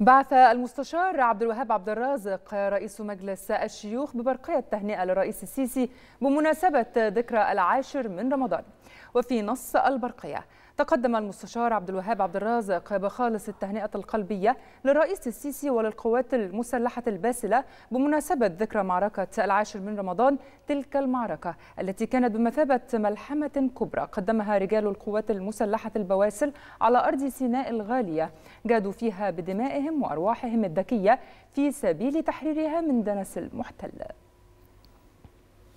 بعث المستشار عبد الوهاب عبد الرازق رئيس مجلس الشيوخ ببرقية تهنئة للرئيس السيسي بمناسبة ذكرى العاشر من رمضان وفي نص البرقية تقدم المستشار عبد الوهاب عبد الرازق بخالص التهنئة القلبية للرئيس السيسي وللقوات المسلحة الباسلة بمناسبة ذكرى معركة العاشر من رمضان تلك المعركة التي كانت بمثابة ملحمة كبرى قدمها رجال القوات المسلحة البواسل على أرض سيناء الغالية جادوا فيها بدمائهم وأرواحهم الذكية في سبيل تحريرها من دنس المحتل